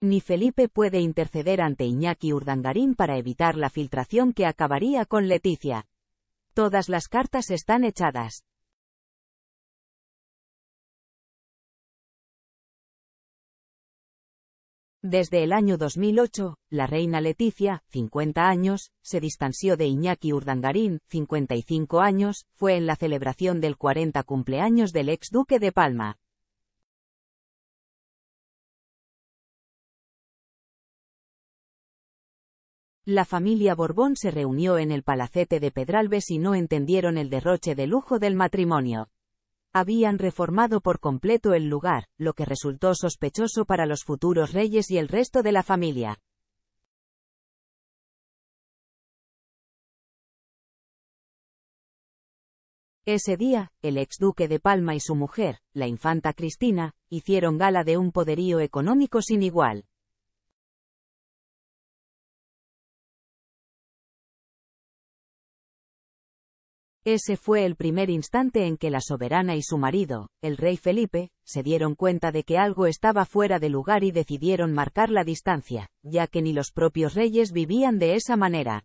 ni Felipe puede interceder ante Iñaki Urdangarín para evitar la filtración que acabaría con Leticia. Todas las cartas están echadas. Desde el año 2008, la reina Leticia, 50 años, se distanció de Iñaki Urdangarín, 55 años, fue en la celebración del 40 cumpleaños del ex duque de Palma. la familia Borbón se reunió en el palacete de Pedralbes y no entendieron el derroche de lujo del matrimonio. Habían reformado por completo el lugar, lo que resultó sospechoso para los futuros reyes y el resto de la familia. Ese día, el exduque de Palma y su mujer, la infanta Cristina, hicieron gala de un poderío económico sin igual. Ese fue el primer instante en que la soberana y su marido, el rey Felipe, se dieron cuenta de que algo estaba fuera de lugar y decidieron marcar la distancia, ya que ni los propios reyes vivían de esa manera.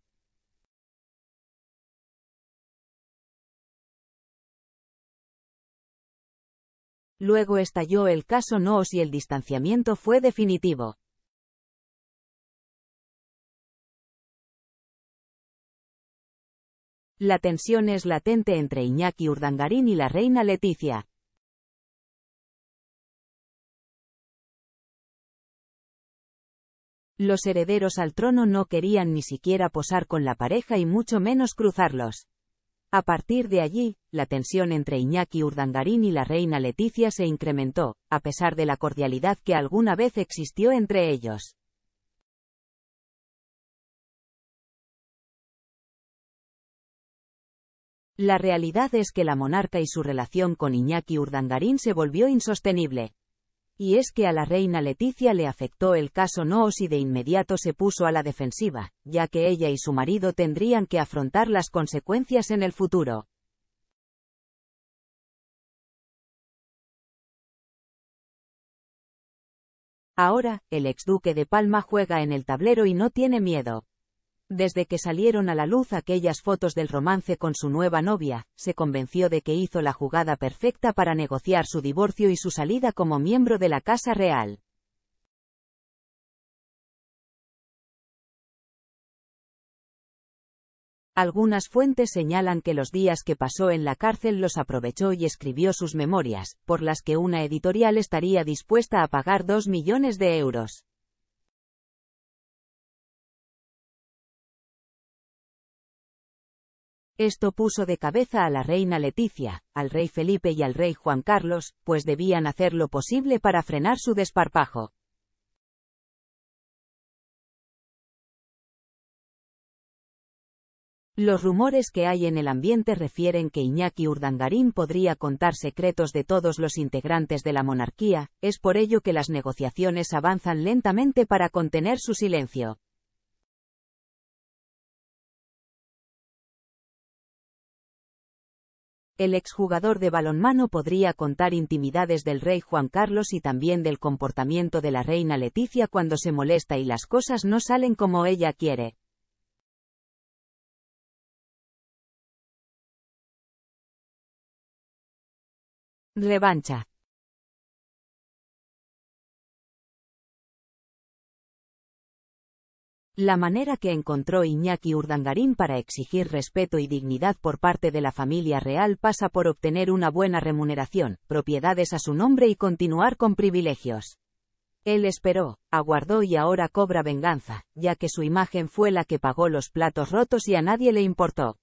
Luego estalló el caso Noos y el distanciamiento fue definitivo. La tensión es latente entre Iñaki Urdangarín y la reina Leticia. Los herederos al trono no querían ni siquiera posar con la pareja y mucho menos cruzarlos. A partir de allí, la tensión entre Iñaki Urdangarín y la reina Leticia se incrementó, a pesar de la cordialidad que alguna vez existió entre ellos. La realidad es que la monarca y su relación con Iñaki Urdangarín se volvió insostenible. Y es que a la reina Leticia le afectó el caso Noos y de inmediato se puso a la defensiva, ya que ella y su marido tendrían que afrontar las consecuencias en el futuro. Ahora, el exduque de Palma juega en el tablero y no tiene miedo. Desde que salieron a la luz aquellas fotos del romance con su nueva novia, se convenció de que hizo la jugada perfecta para negociar su divorcio y su salida como miembro de la Casa Real. Algunas fuentes señalan que los días que pasó en la cárcel los aprovechó y escribió sus memorias, por las que una editorial estaría dispuesta a pagar dos millones de euros. Esto puso de cabeza a la reina Leticia, al rey Felipe y al rey Juan Carlos, pues debían hacer lo posible para frenar su desparpajo. Los rumores que hay en el ambiente refieren que Iñaki Urdangarín podría contar secretos de todos los integrantes de la monarquía, es por ello que las negociaciones avanzan lentamente para contener su silencio. El exjugador de balonmano podría contar intimidades del rey Juan Carlos y también del comportamiento de la reina Leticia cuando se molesta y las cosas no salen como ella quiere. Revancha. La manera que encontró Iñaki Urdangarín para exigir respeto y dignidad por parte de la familia real pasa por obtener una buena remuneración, propiedades a su nombre y continuar con privilegios. Él esperó, aguardó y ahora cobra venganza, ya que su imagen fue la que pagó los platos rotos y a nadie le importó.